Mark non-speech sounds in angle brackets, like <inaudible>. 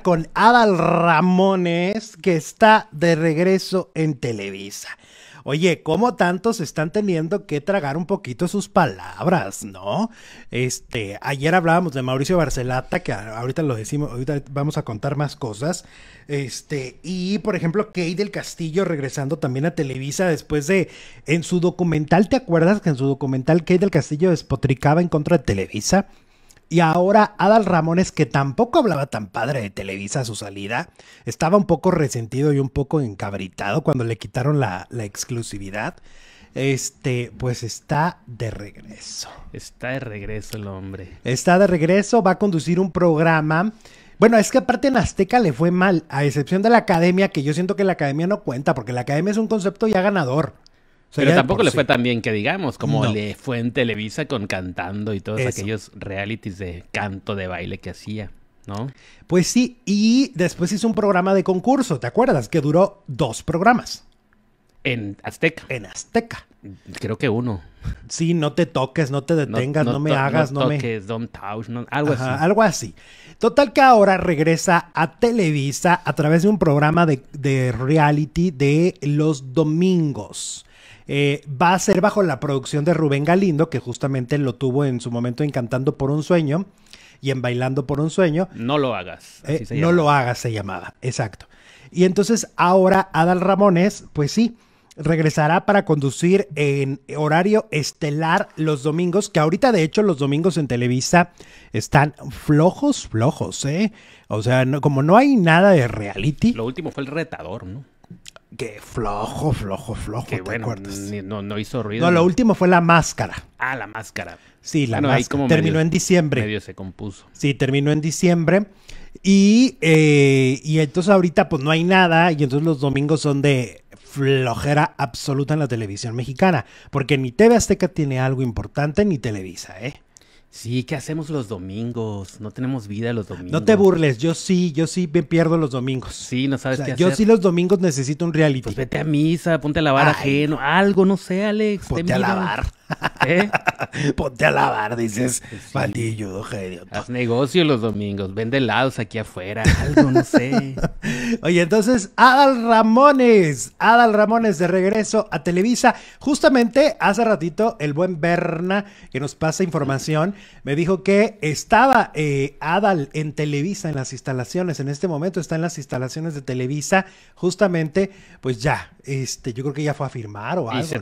con Adal Ramones, que está de regreso en Televisa. Oye, ¿cómo tantos están teniendo que tragar un poquito sus palabras, no? Este, ayer hablábamos de Mauricio Barcelata, que ahorita lo decimos, ahorita vamos a contar más cosas. Este, y por ejemplo, Key del Castillo regresando también a Televisa después de, en su documental, ¿te acuerdas que en su documental Key del Castillo despotricaba en contra de Televisa? Y ahora Adal Ramones, que tampoco hablaba tan padre de Televisa a su salida, estaba un poco resentido y un poco encabritado cuando le quitaron la, exclusividad. Este, pues está de regreso. Está de regreso el hombre. Está de regreso, va a conducir un programa. Bueno, es que aparte en Azteca le fue mal, a excepción de la academia, que yo siento que la academia no cuenta, porque la academia es un concepto ya ganador. Pero tampoco le fue tan bien que digamos, como le fue en Televisa con cantando y todos aquellos realities de canto de baile que hacía. ¿No? Pues sí, y después hizo un programa de concurso, ¿te acuerdas? Que duró dos programas. En Azteca. En Azteca. Creo que uno. Sí, no te toques, no te detengas, no, hagas, no me hagas, no, toques, me. Don't touch, algo así. Algo así. Total que ahora regresa a Televisa a través de un programa de, de reality de los domingos. Eh, va a ser bajo la producción de Rubén Galindo, que justamente lo tuvo en su momento en Cantando por un Sueño y en Bailando por un Sueño. No lo hagas. Eh, no lo hagas se llamaba, exacto. Y entonces ahora Adal Ramones, pues sí, regresará para conducir en horario estelar los domingos, que ahorita de hecho los domingos en Televisa están flojos, flojos, ¿eh? O sea, como no hay nada de reality. Lo último fue el retador, ¿no? Que flojo, flojo, flojo. qué ¿te acuerdas? no, no hizo ruido. No, lo último fue la máscara. Ah, la máscara. Sí, la máscara. terminó en diciembre. Medio se compuso. Sí, terminó en diciembre. Y, eh, y entonces ahorita pues no hay nada y entonces los domingos son de flojera absoluta en la televisión mexicana. Porque ni TV Azteca tiene algo importante ni Televisa, ¿eh? Sí, ¿qué hacemos los domingos? No tenemos vida los domingos. No te burles, yo sí, yo sí me pierdo los domingos. Sí, no sabes qué Yo sí los domingos necesito un reality. Pues vete a misa, ponte a lavar ajeno, algo, no sé, Alex. Ponte a lavar. ¿Eh? <laughs> Ponte a lavar, dices. Pues sí. Maldillo, Haz negocio los domingos, vende helados aquí afuera, algo, no sé. <laughs> Oye, entonces, Adal Ramones, Adal Ramones de regreso a Televisa. Justamente hace ratito, el buen Berna, que nos pasa información, me dijo que estaba eh, Adal en Televisa, en las instalaciones. En este momento está en las instalaciones de Televisa, justamente, pues ya, este, yo creo que ya fue a firmar o algo.